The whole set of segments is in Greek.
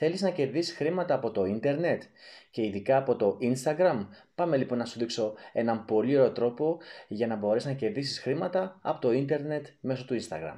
Θέλεις να κερδίσεις χρήματα από το ίντερνετ και ειδικά από το Instagram. Πάμε λοιπόν να σου δείξω έναν πολύ ωραίο τρόπο για να μπορέσεις να κερδίσεις χρήματα από το ίντερνετ μέσω του Instagram.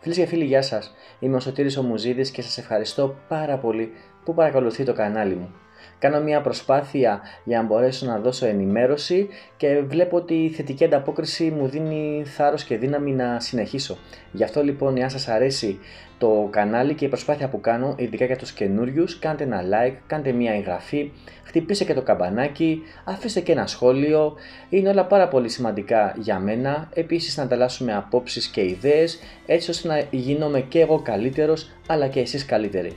Φίλες και φίλοι, γεια σας. Είμαι ο Σωτήρης Ομουζίδης και σας ευχαριστώ πάρα πολύ που παρακολουθεί το κανάλι μου. Κάνω μια προσπάθεια για να μπορέσω να δώσω ενημέρωση και βλέπω ότι η θετική ανταπόκριση μου δίνει θάρρος και δύναμη να συνεχίσω. Γι' αυτό λοιπόν, εάν σας αρέσει το κανάλι και η προσπάθεια που κάνω, ειδικά για τους καινούριους, κάντε ένα like, κάντε μια εγγραφή, χτυπήστε και το καμπανάκι, αφήστε και ένα σχόλιο, είναι όλα πάρα πολύ σημαντικά για μένα, επίσης να ανταλλάσσουμε απόψεις και ιδέες, έτσι ώστε να γίνομαι και εγώ καλύτερος, αλλά και εσείς καλύτεροι.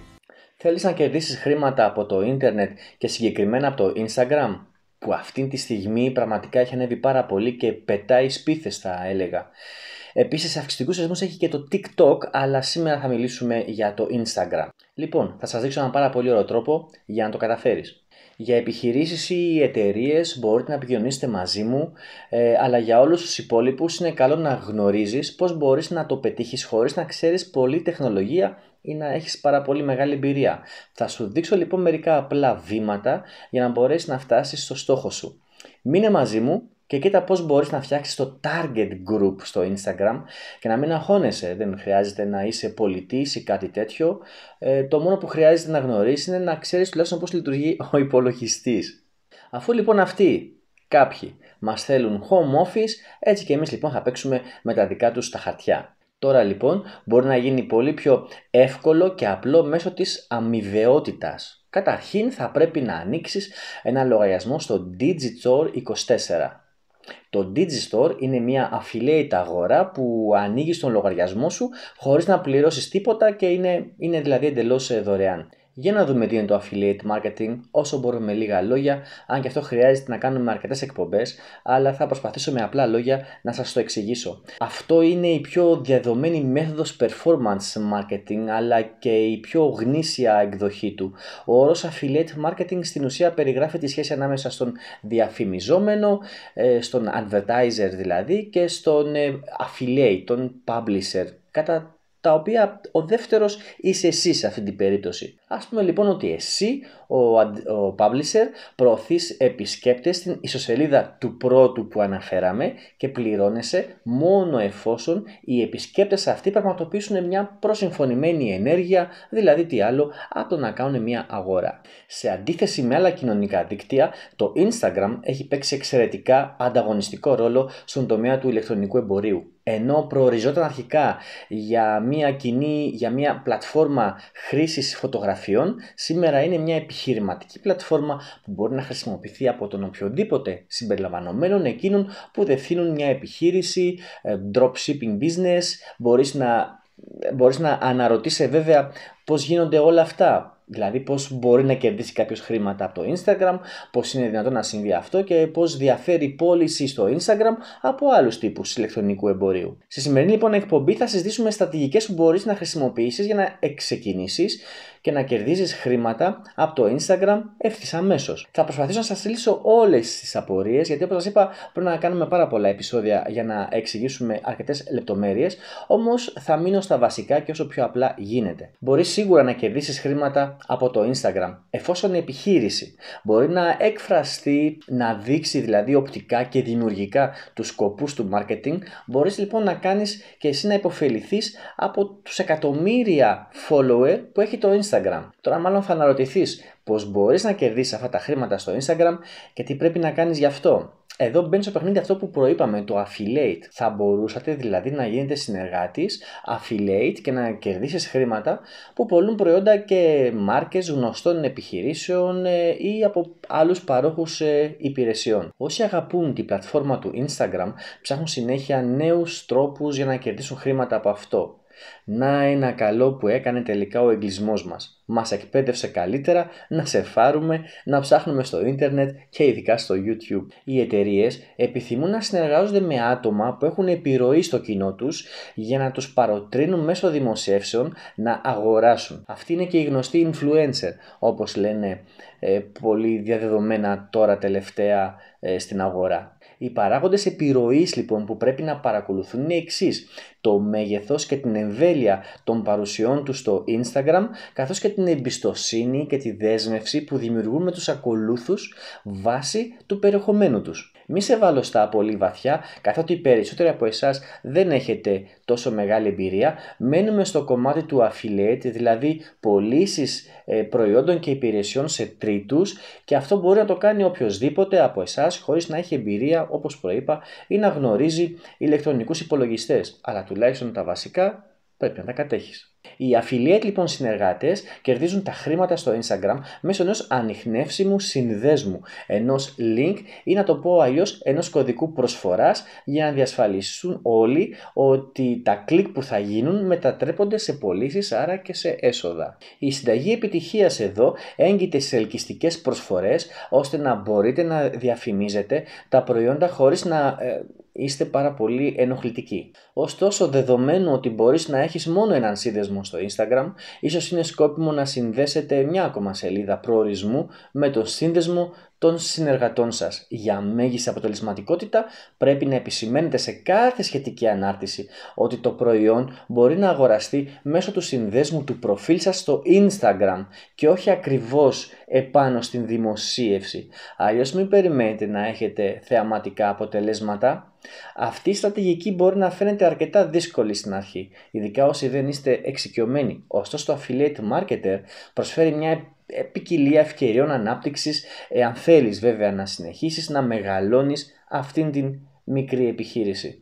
Θέλεις να κερδίσεις χρήματα από το ίντερνετ και συγκεκριμένα από το Instagram που αυτή τη στιγμή πραγματικά έχει ανέβει πάρα πολύ και πετάει σπίθες θα έλεγα. Επίσης αυξητικούς θεσμούς έχει και το TikTok αλλά σήμερα θα μιλήσουμε για το Instagram. Λοιπόν, θα σας δείξω ένα πάρα πολύ ωραίο τρόπο για να το καταφέρεις. Για επιχειρήσεις ή εταιρείες μπορείτε να επικοινωνήσετε μαζί μου, ε, αλλά για όλους τους υπόλοιπους είναι καλό να γνωρίζεις πώς μπορείς να το πετύχεις χωρίς να ξέρεις πολύ τεχνολογία ή να έχεις πάρα πολύ μεγάλη εμπειρία. Θα σου δείξω λοιπόν μερικά απλά βήματα για να μπορέσεις να φτάσεις στο στόχο σου. Μείνε μαζί μου και κοίτα πώς μπορείς να φτιάξεις το target group στο Instagram και να μην αγχώνεσαι, δεν χρειάζεται να είσαι πολιτής ή κάτι τέτοιο. Ε, το μόνο που χρειάζεται να γνωρίσεις είναι να ξέρεις τουλάχιστον πώς λειτουργεί ο υπολογιστής. Αφού λοιπόν αυτοί κάποιοι μας θέλουν home office, έτσι και εμείς λοιπόν θα παίξουμε με τα δικά τους τα χαρτιά. Τώρα λοιπόν μπορεί να γίνει πολύ πιο εύκολο και απλό μέσω της αμοιβαιότητας. Καταρχήν θα πρέπει να ανοίξεις ένα λογαριασμό στο Digistore24. Το Digistore είναι μια affiliate αγορά που ανοίγεις τον λογαριασμό σου χωρίς να πληρώσεις τίποτα και είναι, είναι δηλαδή εντελώς ε, δωρεάν. Για να δούμε τι είναι το affiliate marketing όσο μπορούμε με λίγα λόγια, αν και αυτό χρειάζεται να κάνουμε αρκετές εκπομπές, αλλά θα προσπαθήσω με απλά λόγια να σας το εξηγήσω. Αυτό είναι η πιο διαδομένη μέθοδος performance marketing, αλλά και η πιο γνήσια εκδοχή του. Ο όρος affiliate marketing στην ουσία περιγράφει τη σχέση ανάμεσα στον διαφημιζόμενο, ε, στον advertiser δηλαδή και στον ε, affiliate, τον publisher, κατά τα οποία ο δεύτερος είσαι εσύ σε αυτή την περίπτωση. Ας πούμε λοιπόν ότι εσύ, ο, ο publisher, προωθείς επισκέπτες στην ισοσελίδα του πρώτου που αναφέραμε και πληρώνεσαι μόνο εφόσον οι επισκέπτες αυτοί πραγματοποιήσουν μια προσυμφωνημένη ενέργεια, δηλαδή τι άλλο, από το να κάνουν μια αγορά. Σε αντίθεση με άλλα κοινωνικά δίκτυα, το Instagram έχει παίξει εξαιρετικά ανταγωνιστικό ρόλο στον τομέα του ηλεκτρονικού εμπορίου ενώ προοριζόταν αρχικά για μια κοινή, για μια πλατφόρμα χρήσης φωτογραφιών, σήμερα είναι μια επιχειρηματική πλατφόρμα που μπορεί να χρησιμοποιηθεί από τον οποιοδήποτε συμπεριλαμβανομένων εκείνων που δευθύνουν μια επιχείρηση, ε, dropshipping business, μπορείς να, μπορείς να αναρωτήσει βέβαια πώς γίνονται όλα αυτά, Δηλαδή πώς μπορεί να κερδίσει κάποιος χρήματα από το Instagram, πώς είναι δυνατόν να συμβεί αυτό και πώς διαφέρει η πώληση στο Instagram από άλλους τύπους ηλεκτρονικού εμπορίου. Στη σημερινή λοιπόν εκπομπή θα συζητήσουμε στρατηγικές που μπορείς να χρησιμοποιήσεις για να ξεκινήσει και να κερδίζεις χρήματα από το Instagram ευθύς αμέσως. Θα προσπαθήσω να σας λύσω όλες τις απορίες γιατί όπως σας είπα πρέπει να κάνουμε πάρα πολλά επεισόδια για να εξηγήσουμε αρκετές λεπτομέρειες όμως θα μείνω στα βασικά και όσο πιο απλά γίνεται. Μπορείς σίγουρα να κερδίσεις χρήματα από το Instagram. Εφόσον η επιχείρηση μπορεί να εκφραστεί, να δείξει δηλαδή οπτικά και δημιουργικά τους σκοπούς του marketing, μπορείς λοιπόν να κάνεις και εσύ να υποφεληθείς από τους εκατομμύρια follower που έχει το Instagram. Τώρα μάλλον θα αναρωτηθείς πως μπορείς να κερδίσεις αυτά τα χρήματα στο Instagram και τι πρέπει να κάνεις γι' αυτό. Εδώ μπαίνει στο παιχνίδι αυτό που προείπαμε, το affiliate. Θα μπορούσατε δηλαδή να γίνετε συνεργάτης affiliate και να κερδίσεις χρήματα που πολλούν προϊόντα και μάρκες γνωστών επιχειρήσεων ε, ή από άλλους παρόχους ε, υπηρεσιών. Όσοι αγαπούν την πλατφόρμα του Instagram ψάχνουν συνέχεια νέους τρόπους για να κερδίσουν χρήματα από αυτό. Να ένα καλό που έκανε τελικά ο εγκλισμός μας. Μας εκπαίδευσε καλύτερα να σε φάρουμε, να ψάχνουμε στο ίντερνετ και ειδικά στο YouTube. Οι εταιρείες επιθυμούν να συνεργάζονται με άτομα που έχουν επιρροή στο κοινό τους για να τους παροτρύνουν μέσω δημοσιεύσεων να αγοράσουν. Αυτή είναι και η γνωστή influencer όπως λένε ε, πολύ διαδεδομένα τώρα τελευταία ε, στην αγορά. Οι παράγοντες επιρροής λοιπόν που πρέπει να παρακολουθούν είναι εξής. Το μέγεθος και την εμβέλεια των παρουσιών τους στο Instagram καθώς και την εμπιστοσύνη και τη δέσμευση που δημιουργούν με τους ακολούθους βάσει του περιεχομένου τους. Μη σε βάλω στα πολύ βαθιά, καθότι οι περισσότεροι από εσάς δεν έχετε τόσο μεγάλη εμπειρία. Μένουμε στο κομμάτι του affiliate, δηλαδή πωλήσεις ε, προϊόντων και υπηρεσιών σε τρίτους και αυτό μπορεί να το κάνει οποιοδήποτε από εσάς χωρίς να έχει εμπειρία, όπως προείπα, ή να γνωρίζει ηλεκτρονικούς υπολογιστές. Αλλά τουλάχιστον τα βασικά πρέπει να τα κατέχεις. Οι affiliate λοιπόν συνεργάτες κερδίζουν τα χρήματα στο Instagram μέσω ενός ανοιχνεύσιμου συνδέσμου, ενός link ή να το πω αλλιώς ενός κωδικού προσφοράς για να διασφαλίσουν όλοι ότι τα κλικ που θα γίνουν μετατρέπονται σε πωλήσεις άρα και σε έσοδα. Η συνταγή επιτυχίας εδώ έγκυται σε ελκυστικές προσφορές ώστε να μπορείτε να διαφημίζετε τα προϊόντα χωρίς να ε, είστε πάρα πολύ ενοχλητικοί. Ωστόσο, δεδομένου ότι μπορείς να έχεις μόνο έναν σύνδεσμο προορισμό στο Instagram, ίσως είναι σκόπιμο να συνδέσετε μια ακόμα σελίδα προορισμού με τον σύνδεσμο των συνεργατών σας. Για μέγιστη αποτελεσματικότητα πρέπει να επισημαίνετε σε κάθε σχετική ανάρτηση ότι το προϊόν μπορεί να αγοραστεί μέσω του συνδέσμου του προφίλ σας στο Instagram και όχι ακριβώς επάνω στην δημοσίευση. Αλλιώς μην περιμένετε να έχετε θεαματικά αποτελέσματα. Αυτή η στρατηγική μπορεί να φαίνεται αρκετά δύσκολη στην αρχή, ειδικά όσοι δεν είστε εξοικειωμένοι. Ωστόσο το affiliate marketer προσφέρει μια ποικιλία ευκαιριών ανάπτυξης εάν θέλεις βέβαια να συνεχίσεις να μεγαλώνεις αυτήν την μικρή επιχείρηση.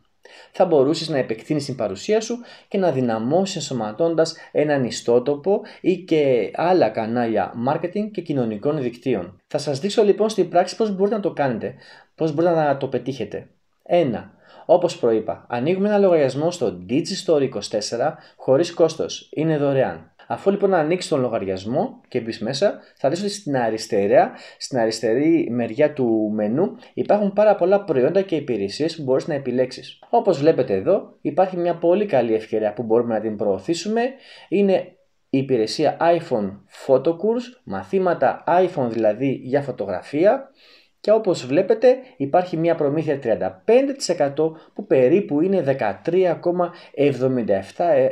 Θα μπορούσες να επεκτείνεις την παρουσία σου και να δυναμώσεις ενσωματώντας έναν ιστότοπο ή και άλλα κανάλια marketing και κοινωνικών δικτύων. Θα σας δείξω λοιπόν στην πράξη πώς μπορείτε να το κάνετε, πώς μπορείτε να το πετύχετε. 1. Όπως προείπα, ανοίγουμε ένα λογαριασμό στο DigiStore 24 χωρίς κόστος, είναι δωρεάν. Αφού λοιπόν ανοίξεις τον λογαριασμό και μπεις μέσα, θα δεις ότι στην, αριστερά, στην αριστερή μεριά του μενού υπάρχουν πάρα πολλά προϊόντα και υπηρεσίες που μπορείς να επιλέξεις. Όπως βλέπετε εδώ, υπάρχει μια πολύ καλή ευκαιρία που μπορούμε να την προωθήσουμε. Είναι η υπηρεσία iPhone Photo Course, μαθήματα iPhone δηλαδή για φωτογραφία. Και όπως βλέπετε υπάρχει μια προμήθεια 35% που περίπου είναι 13,77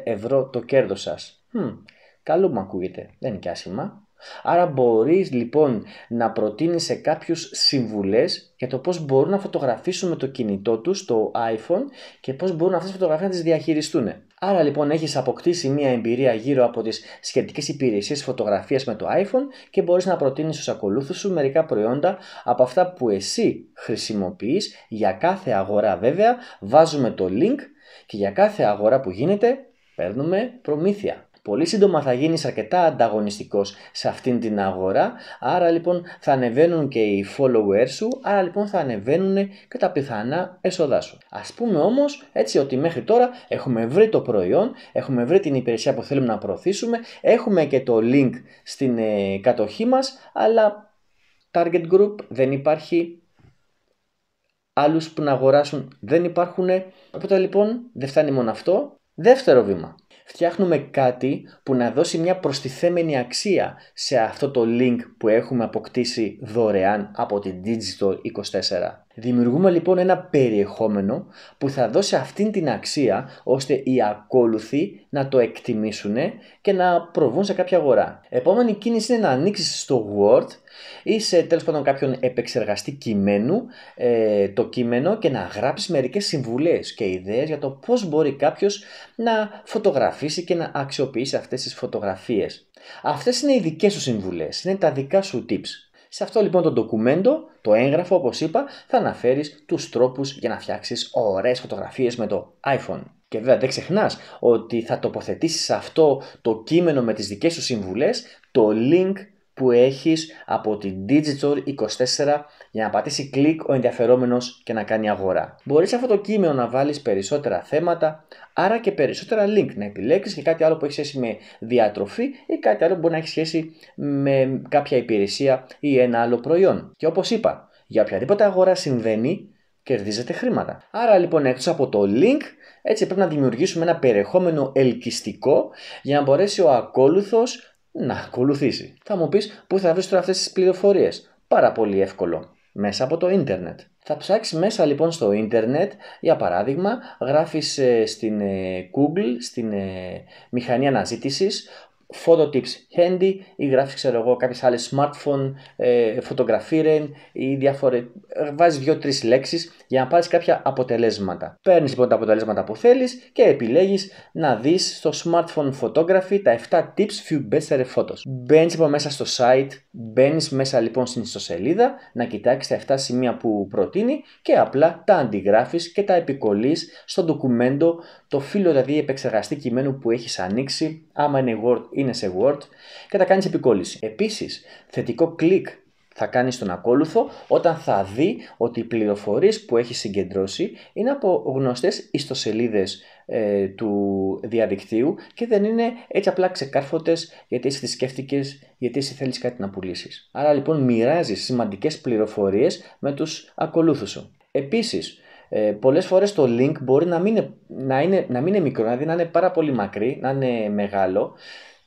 ευρώ το κέρδος σας. Hm, Καλό μου ακούγεται, δεν είναι και άσχημα. Άρα μπορείς λοιπόν να προτείνεις σε κάποιους συμβουλές για το πώς μπορούν να φωτογραφίσουν με το κινητό τους, το iPhone και πώς μπορούν αυτές τις φωτογραφίες να τις διαχειριστούν. Άρα λοιπόν έχεις αποκτήσει μια εμπειρία γύρω από τις σχετικές υπηρεσίες φωτογραφίας με το iPhone και μπορείς να προτείνεις στους ακολούθους σου μερικά προϊόντα από αυτά που εσύ χρησιμοποιείς για κάθε αγορά βέβαια βάζουμε το link και για κάθε αγορά που γίνεται παίρνουμε προμήθεια πολύ σύντομα θα γίνεις αρκετά ανταγωνιστικός σε αυτήν την αγορά, άρα λοιπόν θα ανεβαίνουν και οι followers σου, άρα λοιπόν θα ανεβαίνουν και τα πιθανά έσοδά σου. Ας πούμε όμως έτσι ότι μέχρι τώρα έχουμε βρει το προϊόν, έχουμε βρει την υπηρεσία που θέλουμε να προωθήσουμε, έχουμε και το link στην ε, κατοχή μας, αλλά target group δεν υπάρχει, άλλους που να αγοράσουν δεν υπάρχουν, οπότε λοιπόν δεν φτάνει μόνο αυτό. Δεύτερο βήμα, φτιάχνουμε κάτι που να δώσει μια προστιθέμενη αξία σε αυτό το link που έχουμε αποκτήσει δωρεάν από την Digital 24. Δημιουργούμε λοιπόν ένα περιεχόμενο που θα δώσει αυτήν την αξία ώστε οι ακόλουθοι να το εκτιμήσουν και να προβούν σε κάποια αγορά. Επόμενη κίνηση είναι να ανοίξεις στο Word ή σε τέλος πάντων κάποιον επεξεργαστή κειμένου ε, το κείμενο και να γράψεις μερικές συμβουλές και ιδέες για το πώς μπορεί κάποιος να φωτογραφίσει και να αξιοποιήσει αυτές τις φωτογραφίες. Αυτές είναι οι δικές σου συμβουλές, είναι τα δικά σου tips. Σε αυτό λοιπόν το ντοκουμέντο, το έγγραφο όπως είπα, θα αναφέρεις τους τρόπους για να φτιάξεις ωραίες φωτογραφίες με το iPhone. Και βέβαια δεν ξεχνάς ότι θα τοποθετήσεις αυτό το κείμενο με τις δικές σου συμβουλές, το link που έχεις από την Digital24 για να πατήσει κλικ ο ενδιαφερόμενος και να κάνει αγορά. Μπορείς σε αυτό το κείμενο να βάλεις περισσότερα θέματα, άρα και περισσότερα link, να επιλέξεις και κάτι άλλο που έχει σχέση με διατροφή ή κάτι άλλο που μπορεί να έχει σχέση με κάποια υπηρεσία ή ένα άλλο προϊόν. Και όπως είπα, για οποιαδήποτε αγορά συμβαίνει, κερδίζετε χρήματα. Άρα λοιπόν έξω από το link έτσι πρέπει να δημιουργήσουμε ένα περιεχόμενο ελκυστικό για να μπορέσει ο ακόλουθος να ακολουθήσει. Θα μου πεις πού θα βρεις τώρα αυτές τις πληροφορίες. Πάρα πολύ εύκολο. Μέσα από το ίντερνετ. Θα ψάξεις μέσα λοιπόν στο ίντερνετ, για παράδειγμα, γράφεις ε, στην ε, Google, στην ε, μηχανή αναζήτησης, photo tips handy ή γράφεις ξέρω εγώ κάποιες άλλες smartphone, ε, φωτογραφίρεν ή διάφορε, ε, βάζεις δύο-τρεις λέξεις για να πάρεις κάποια αποτελέσματα. Παίρνεις λοιπόν τα αποτελέσματα που θέλεις και επιλέγεις να δεις στο smartphone photography τα 7 tips few better photos. Μπαίνεις λοιπόν μέσα στο site Μπαίνεις μέσα λοιπόν στην ιστοσελίδα να κοιτάξεις τα 7 σημεία που προτείνει και απλά τα αντιγράφεις και τα επικολεί στο ντοκουμέντο, το φύλλο δηλαδή επεξεργαστή κειμένου που έχεις ανοίξει, άμα είναι Word είναι σε Word, και τα κάνεις επικόλληση. Επίσης, θετικό κλικ θα κάνεις στον ακόλουθο όταν θα δει ότι οι πληροφορίες που έχεις συγκεντρώσει είναι από γνωστές ιστοσελίδες ε, του διαδικτύου και δεν είναι έτσι απλά ξεκάρφωτες γιατί εσύ τις σκέφτηκες, γιατί εσύ θέλεις κάτι να πουλήσεις. Άρα λοιπόν μοιράζεις σημαντικές πληροφορίες με τους ακολούθους σου. Επίσης, ε, πολλές φορές το link μπορεί να μην, είναι, να, είναι, να μην είναι μικρό, να είναι πάρα πολύ μακρύ, να είναι μεγάλο.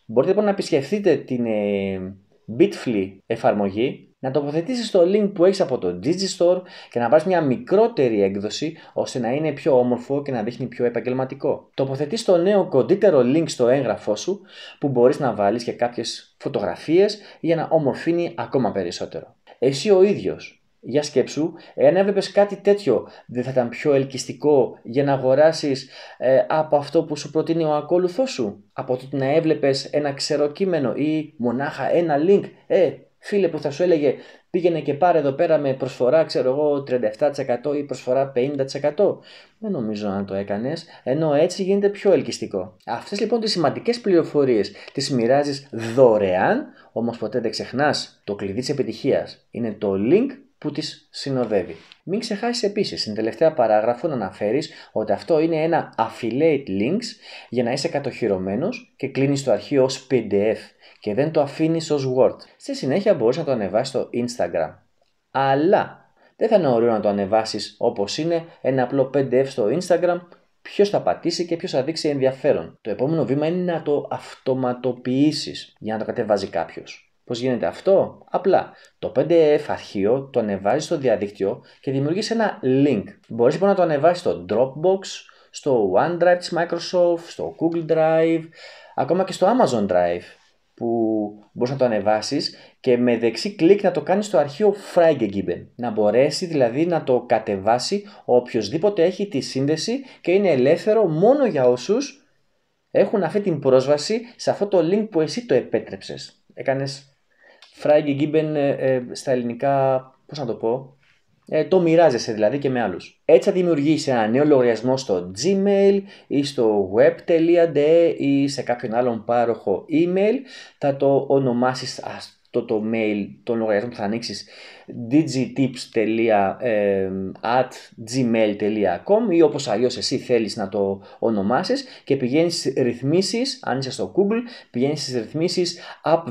Μπορείτε λοιπόν να επισκεφτείτε την ε, εφαρμογή να τοποθετήσεις το link που έχεις από το Digistore και να πάρεις μια μικρότερη έκδοση ώστε να είναι πιο όμορφο και να δείχνει πιο επαγγελματικό. Τοποθετείς το νέο κοντύτερο link στο έγγραφό σου που μπορείς να βάλεις και κάποιες φωτογραφίες για να ομορφύνει ακόμα περισσότερο. Εσύ ο ίδιος για σκέψου, εάν έβλεπες κάτι τέτοιο, δεν θα ήταν πιο ελκυστικό για να αγοράσεις ε, από αυτό που σου προτείνει ο ακόλουθός σου. Από το να έβλεπες ένα ξεροκείμενο ή μονάχα ένα link, ε, φίλε που θα σου έλεγε πήγαινε και πάρε εδώ πέρα με προσφορά ξέρω εγώ 37% ή προσφορά 50% δεν νομίζω να το έκανες ενώ έτσι γίνεται πιο ελκυστικό. Αυτές λοιπόν τις σημαντικές πληροφορίες τις μοιράζεις δωρεάν όμως ποτέ δεν ξεχνάς το κλειδί της επιτυχίας είναι το link που τις συνοδεύει. Μην ξεχάσεις επίσης στην τελευταία παράγραφο να αναφέρεις ότι αυτό είναι ένα affiliate links για να είσαι κατοχυρωμένος και κλείνεις το αρχείο ως pdf και δεν το αφήνεις ως word. Στη συνέχεια μπορείς να το ανεβάσεις στο instagram. Αλλά δεν θα είναι ωραίο να το ανεβάσεις όπως είναι ένα απλό pdf στο instagram Ποιος θα πατήσει και ποιος θα δείξει ενδιαφέρον. Το επόμενο βήμα είναι να το αυτοματοποιήσεις για να το κατεβάζει κάποιος. Πώς γίνεται αυτό? Απλά το 5F αρχείο το ανεβάζεις στο διαδίκτυο και δημιουργείς ένα link. Μπορείς λοιπόν να το ανεβάσεις στο Dropbox, στο OneDrive της Microsoft, στο Google Drive, ακόμα και στο Amazon Drive που μπορείς να το ανεβάσεις και με δεξί κλικ να το κάνεις στο αρχείο Freigegeben. Να μπορέσει δηλαδή να το κατεβάσει οποιοδήποτε έχει τη σύνδεση και είναι ελεύθερο μόνο για όσους έχουν αυτή την πρόσβαση σε αυτό το link που εσύ το επέτρεψες. Έκανες Φράγκη Γκίμπεν ε, ε, στα ελληνικά, πώς να το πω, ε, το μοιράζεσαι δηλαδή και με άλλους. Έτσι θα δημιουργήσει ένα νέο λογαριασμό στο Gmail ή στο web.de ή σε κάποιον άλλον πάροχο email. Θα το ονομάσεις, ας το το mail, τον λογαριασμό που θα ανοίξεις digitips.gmail.com ή όπως αλλιώς εσύ θέλεις να το ονομάσεις και πηγαίνεις στις ρυθμίσεις, αν είσαι στο Google, πηγαίνεις στις ρυθμίσεις App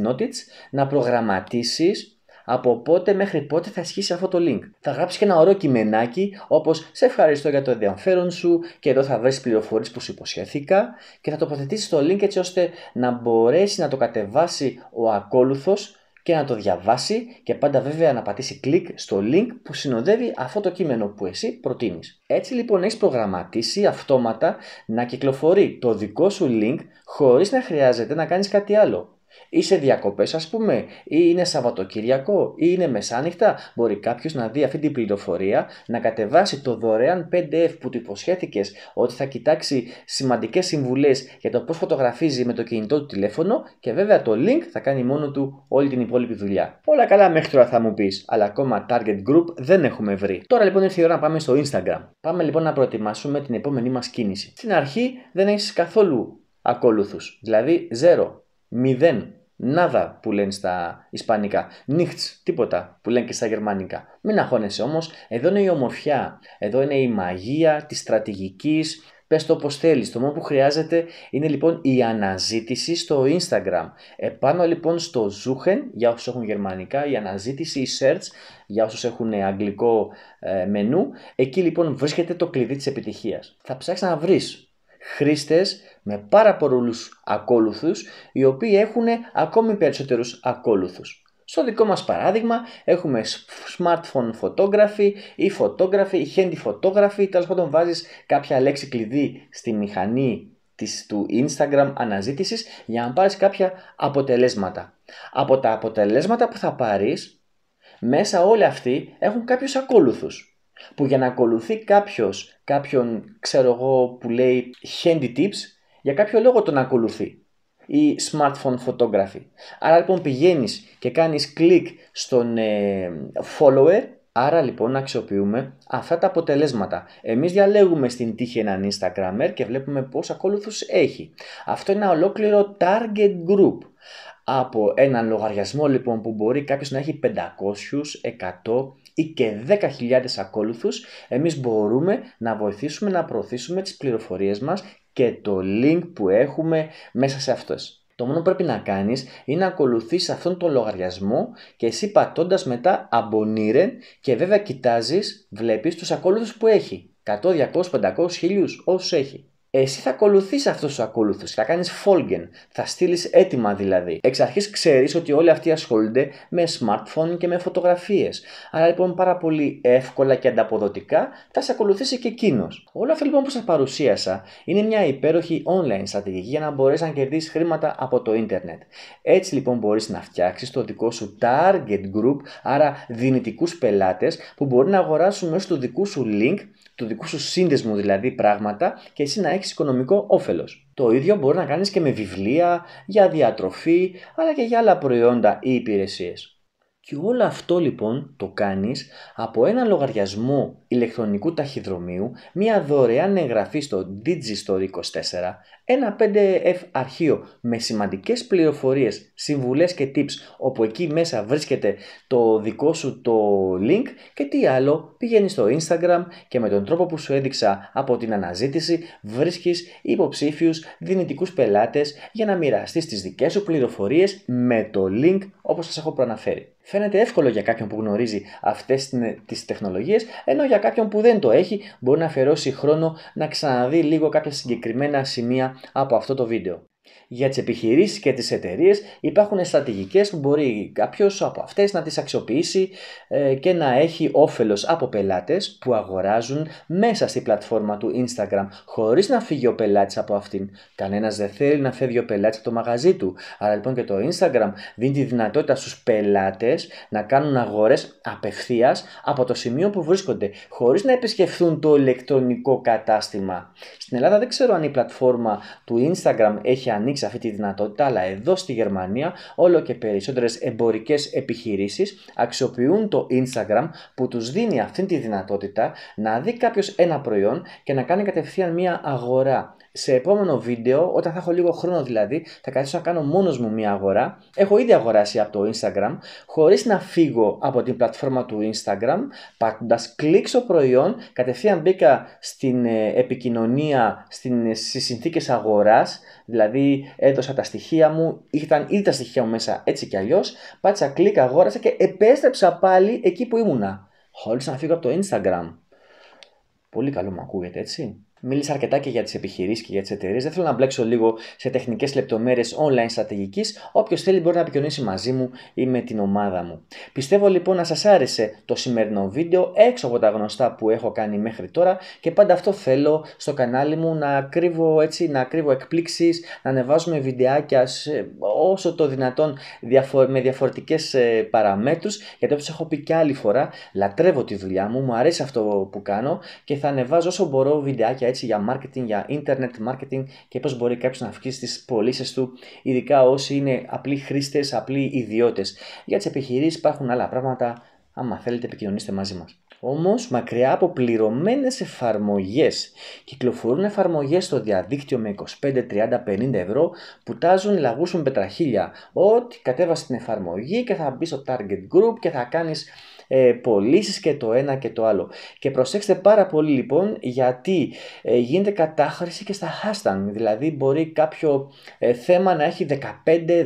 Notice να προγραμματίσεις από πότε μέχρι πότε θα ισχύσει αυτό το link. Θα γράψεις και ένα ωραίο κειμενάκι όπως Σε ευχαριστώ για το ενδιαφέρον σου και εδώ θα βρεις πληροφορίες που σου υποσχέθηκα και θα τοποθετήσεις το link έτσι ώστε να μπορέσει να το κατεβάσει ο ακόλουθος και να το διαβάσει και πάντα βέβαια να πατήσει κλικ στο link που συνοδεύει αυτό το κείμενο που εσύ προτείνεις. Έτσι λοιπόν έχεις προγραμματίσει αυτόματα να κυκλοφορεί το δικό σου link χωρίς να χρειάζεται να κάνεις κάτι άλλο ή σε διακοπές ας πούμε, ή είναι Σαββατοκυριακό, ή είναι μεσάνυχτα, μπορεί κάποιος να δει αυτή την πληροφορία, να κατεβάσει το δωρεάν PDF που του υποσχέθηκες ότι θα κοιτάξει σημαντικές συμβουλές για το πώς φωτογραφίζει με το κινητό του τηλέφωνο και βέβαια το link θα κάνει μόνο του όλη την υπόλοιπη δουλειά. Όλα καλά μέχρι τώρα θα μου πεις, αλλά ακόμα target group δεν έχουμε βρει. Τώρα λοιπόν ήρθε η ώρα να πάμε στο Instagram. Πάμε λοιπόν να προετοιμάσουμε την επόμενή μας κίνηση. Στην αρχή δεν έχεις καθόλου ακολούθους, δηλαδή 0. Μηδέν. Νάδα που λένε στα Ισπανικά. nichts, τίποτα που λένε και στα Γερμανικά. Μην αγχώνεσαι όμως, εδώ είναι η ομορφιά, εδώ είναι η μαγεία της στρατηγικής, πες το όπως θέλεις. Το μόνο που χρειάζεται είναι λοιπόν η αναζήτηση στο Instagram. Επάνω λοιπόν στο Suchen, για όσους έχουν γερμανικά, η αναζήτηση, η search, για όσους έχουν αγγλικό ε, μενού, εκεί λοιπόν βρίσκεται το κλειδί της επιτυχίας. Θα ψάξεις να βρεις χρήστες με πάρα πολλούς ακόλουθους οι οποίοι έχουν ακόμη περισσότερους ακόλουθους. Στο δικό μας παράδειγμα έχουμε smartphone photography ή photography ή handy photography τέλος πάντων βάζεις κάποια λέξη κλειδί στη μηχανή του Instagram αναζήτησης για να πάρεις κάποια αποτελέσματα. Από τα αποτελέσματα που θα πάρεις μέσα όλοι αυτοί έχουν κάποιους ακόλουθους. Που για να ακολουθεί κάποιος κάποιον, ξέρω εγώ, που λέει handy tips, για κάποιο λόγο τον ακολουθεί. Ή smartphone photography. Άρα λοιπόν πηγαίνεις και κάνεις κλικ στον ε, follower. Άρα λοιπόν να αξιοποιούμε αυτά τα αποτελέσματα. Εμείς διαλέγουμε στην τύχη έναν Instagrammer και βλέπουμε πόσα ακόλουθους έχει. Αυτό είναι ένα ολόκληρο target group. Από έναν λογαριασμό λοιπόν που μπορεί κάποιος να έχει 500, 100, ή και 10.000 ακόλουθους, εμείς μπορούμε να βοηθήσουμε να προωθήσουμε τις πληροφορίες μας και το link που έχουμε μέσα σε αυτές. Το μόνο που πρέπει να κάνεις είναι να ακολουθείς αυτόν τον λογαριασμό και εσύ πατώντας μετά abonneren και βέβαια κοιτάζεις, βλέπεις τους ακόλουθους που έχει. 100, 200, 500, 1000, όσους έχει εσύ θα ακολουθείς αυτούς τους ακόλουθους, θα κάνεις folgen, θα στείλεις έτοιμα δηλαδή. Εξ αρχής ξέρεις ότι όλοι αυτοί ασχολούνται με smartphone και με φωτογραφίες. Άρα λοιπόν πάρα πολύ εύκολα και ανταποδοτικά θα σε ακολουθήσει και εκείνος. Όλο αυτό λοιπόν που σας παρουσίασα είναι μια υπέροχη online στρατηγική για να μπορέσει να κερδίσεις χρήματα από το ίντερνετ. Έτσι λοιπόν μπορείς να φτιάξεις το δικό σου target group, άρα δυνητικούς πελάτες που μπορεί να αγοράσουν μέσω του δικού σου link του δικού σου σύνδεσμου δηλαδή πράγματα και εσύ να έχεις οικονομικό όφελος. Το ίδιο μπορεί να κάνεις και με βιβλία, για διατροφή, αλλά και για άλλα προϊόντα ή υπηρεσίες. Και όλο αυτό λοιπόν το κάνεις από ένα λογαριασμό ηλεκτρονικού ταχυδρομείου, μια δωρεάν εγγραφή στο Digistore 24, ένα 5F αρχείο με σημαντικές πληροφορίες, συμβουλές και tips, όπου εκεί μέσα βρίσκεται το δικό σου το link και τι άλλο, πηγαίνεις στο Instagram και με τον τρόπο που σου έδειξα από την αναζήτηση βρίσκεις υποψήφιους δυνητικούς πελάτες για να μοιραστείς τις δικές σου πληροφορίες με το link όπως σας έχω προαναφέρει φαίνεται εύκολο για κάποιον που γνωρίζει αυτές τις τεχνολογίες ενώ για κάποιον που δεν το έχει μπορεί να αφαιρώσει χρόνο να ξαναδεί λίγο κάποια συγκεκριμένα σημεία από αυτό το βίντεο για τις επιχειρήσεις και τις εταιρείες υπάρχουν στρατηγικές που μπορεί κάποιος από αυτές να τις αξιοποιήσει ε, και να έχει όφελος από πελάτες που αγοράζουν μέσα στη πλατφόρμα του Instagram χωρίς να φύγει ο πελάτης από αυτήν. Κανένας δεν θέλει να φεύγει ο πελάτης από το μαγαζί του. Άρα λοιπόν και το Instagram δίνει τη δυνατότητα στους πελάτες να κάνουν αγορές απευθείας από το σημείο που βρίσκονται χωρίς να επισκεφθούν το ηλεκτρονικό κατάστημα. Στην Ελλάδα δεν ξέρω αν η πλατφόρμα του Instagram έχει ανοίξει αυτή τη δυνατότητα, αλλά εδώ στη Γερμανία όλο και περισσότερες εμπορικές επιχειρήσεις αξιοποιούν το Instagram που τους δίνει αυτή τη δυνατότητα να δει κάποιος ένα προϊόν και να κάνει κατευθείαν μία αγορά σε επόμενο βίντεο, όταν θα έχω λίγο χρόνο δηλαδή, θα καθίσω να κάνω μόνος μου μια αγορά. Έχω ήδη αγοράσει από το Instagram, χωρίς να φύγω από την πλατφόρμα του Instagram. Πατώντας κλικ στο προϊόν, κατευθείαν μπήκα στην ε, επικοινωνία, ε, στις συνθήκες αγοράς, δηλαδή έδωσα τα στοιχεία μου, ήταν ήδη τα στοιχεία μου μέσα έτσι κι αλλιώς. Πάτησα κλικ, αγόρασα και επέστρεψα πάλι εκεί που ήμουνα. Χωρίς να φύγω από το Instagram. Πολύ καλό μου ακούγεται έτσι. Μίλησα αρκετά και για τις επιχειρήσεις και για τις εταιρείες. Δεν θέλω να μπλέξω λίγο σε τεχνικές λεπτομέρειες online στρατηγικής. Όποιος θέλει μπορεί να επικοινωνήσει μαζί μου ή με την ομάδα μου. Πιστεύω λοιπόν να σας άρεσε το σημερινό βίντεο έξω από τα γνωστά που έχω κάνει μέχρι τώρα και πάντα αυτό θέλω στο κανάλι μου να κρύβω έτσι, να κρύβω εκπλήξεις, να ανεβάζουμε βιντεάκια όσο το δυνατόν με διαφορετικές ε, παραμέτρους. Γιατί όπως έχω πει και άλλη φορά, λατρεύω τη δουλειά μου, μου αρέσει αυτό που κάνω και θα ανεβάζω όσο μπορώ βιντεάκια έτσι για marketing, για internet marketing και πώς μπορεί κάποιος να αυξήσει τις πωλήσεις του, ειδικά όσοι είναι απλοί χρήστες, απλοί ιδιώτες. Για τις επιχειρήσεις υπάρχουν άλλα πράγματα, άμα θέλετε επικοινωνήστε μαζί μας. Όμως μακριά από πληρωμένες εφαρμογές. Κυκλοφορούν εφαρμογές στο διαδίκτυο με 25, 30, 50 ευρώ που τάζουν λαγούς με πετραχίλια. Ότι κατέβασε την εφαρμογή και θα μπει στο target group και θα κάνεις ε, πωλήσεις και το ένα και το άλλο. Και προσέξτε πάρα πολύ λοιπόν γιατί ε, γίνεται κατάχρηση και στα hashtag. Δηλαδή μπορεί κάποιο ε, θέμα να έχει 15,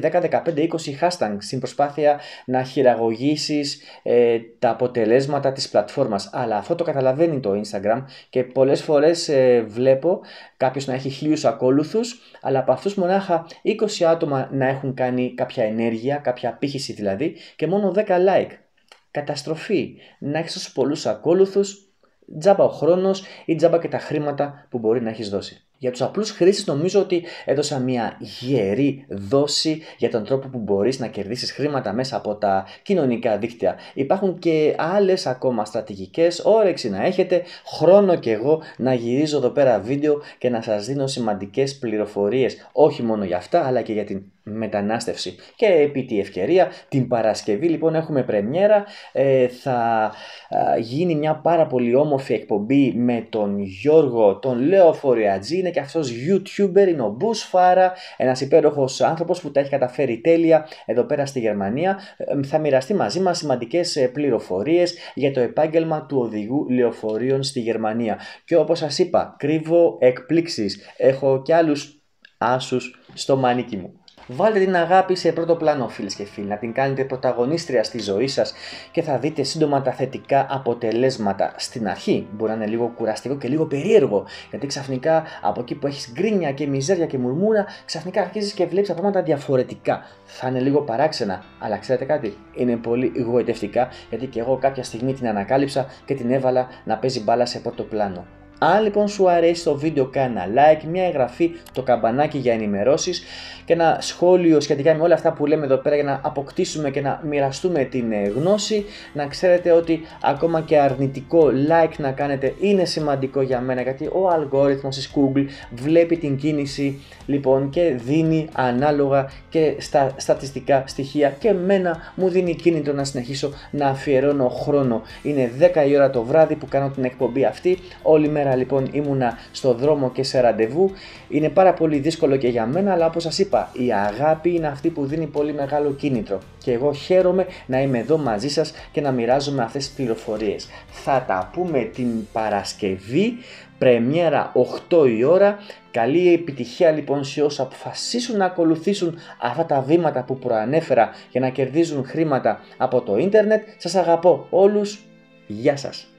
10, 15, 20 hashtag στην προσπάθεια να χειραγωγήσεις ε, τα αποτελέσματα της πλατφόρμας. Αλλά αυτό το καταλαβαίνει το Instagram και πολλές φορές βλέπω κάποιος να έχει χίλιους ακόλουθους αλλά από αυτούς μονάχα 20 άτομα να έχουν κάνει κάποια ενέργεια, κάποια απήχηση δηλαδή και μόνο 10 like καταστροφή, να έχεις τόσους πολλούς ακόλουθους, τζάμπα ο χρόνος ή τζάμπα και τα χρήματα που μπορεί να έχεις δώσει. Για τους απλούς χρήστες, νομίζω ότι έδωσα μια γερή δόση για τον τρόπο που μπορείς να κερδίσεις χρήματα μέσα από τα κοινωνικά δίκτυα. Υπάρχουν και άλλες ακόμα στρατηγικές, όρεξη να έχετε, χρόνο και εγώ να γυρίζω εδώ πέρα βίντεο και να σας δίνω σημαντικές πληροφορίες όχι μόνο για αυτά, αλλά και για την μετανάστευση. Και επί τη ευκαιρία, την Παρασκευή λοιπόν έχουμε πρεμιέρα, ε, θα γίνει μια πάρα πολύ όμορφη εκπομπή με τον Γιώργο, τον Λέο είναι και αυτός YouTuber, είναι ο Μπούς Φάρα, ένας υπέροχος άνθρωπος που τα έχει καταφέρει τέλεια εδώ πέρα στη Γερμανία, ε, θα μοιραστεί μαζί μας σημαντικές ε, πληροφορίες για το επάγγελμα του οδηγού λεωφορείων στη Γερμανία. Και όπως σας είπα, κρύβω εκπλήξεις, έχω και άλλους άσους στο μανίκι μου. Βάλτε την αγάπη σε πρώτο πλάνο, φίλες και φίλοι, να την κάνετε πρωταγωνίστρια στη ζωή σας και θα δείτε σύντομα τα θετικά αποτελέσματα. Στην αρχή μπορεί να είναι λίγο κουραστικό και λίγο περίεργο, γιατί ξαφνικά από εκεί που έχεις γκρίνια και μιζέρια και μουρμούρα, ξαφνικά αρχίζεις και βλέπεις τα πράγματα διαφορετικά. Θα είναι λίγο παράξενα, αλλά ξέρετε κάτι, είναι πολύ γοητευτικά, γιατί και εγώ κάποια στιγμή την ανακάλυψα και την έβαλα να παίζει μπάλα σε πρώτο πλάνο. Αν λοιπόν σου αρέσει το βίντεο κάνε ένα like, μια εγγραφή, το καμπανάκι για ενημερώσεις και ένα σχόλιο σχετικά με όλα αυτά που λέμε εδώ πέρα για να αποκτήσουμε και να μοιραστούμε την ε, γνώση. Να ξέρετε ότι ακόμα και αρνητικό like να κάνετε είναι σημαντικό για μένα γιατί ο αλγόριθμος της Google βλέπει την κίνηση λοιπόν και δίνει ανάλογα και στα στατιστικά στοιχεία και μένα μου δίνει κίνητο να συνεχίσω να αφιερώνω χρόνο. Είναι 10 η ώρα το βράδυ που κάνω την εκπομπή αυτή όλη μέρα λοιπόν ήμουνα στο δρόμο και σε ραντεβού. Είναι πάρα πολύ δύσκολο και για μένα, αλλά όπως σας είπα, η αγάπη είναι αυτή που δίνει πολύ μεγάλο κίνητρο. Και εγώ χαίρομαι να είμαι εδώ μαζί σας και να μοιράζομαι αυτές τις πληροφορίες. Θα τα πούμε την Παρασκευή, πρεμιέρα 8 η ώρα. Καλή επιτυχία λοιπόν σε όσους αποφασίσουν να ακολουθήσουν αυτά τα βήματα που προανέφερα για να κερδίζουν χρήματα από το ίντερνετ. Σας αγαπώ όλους. Γεια σας.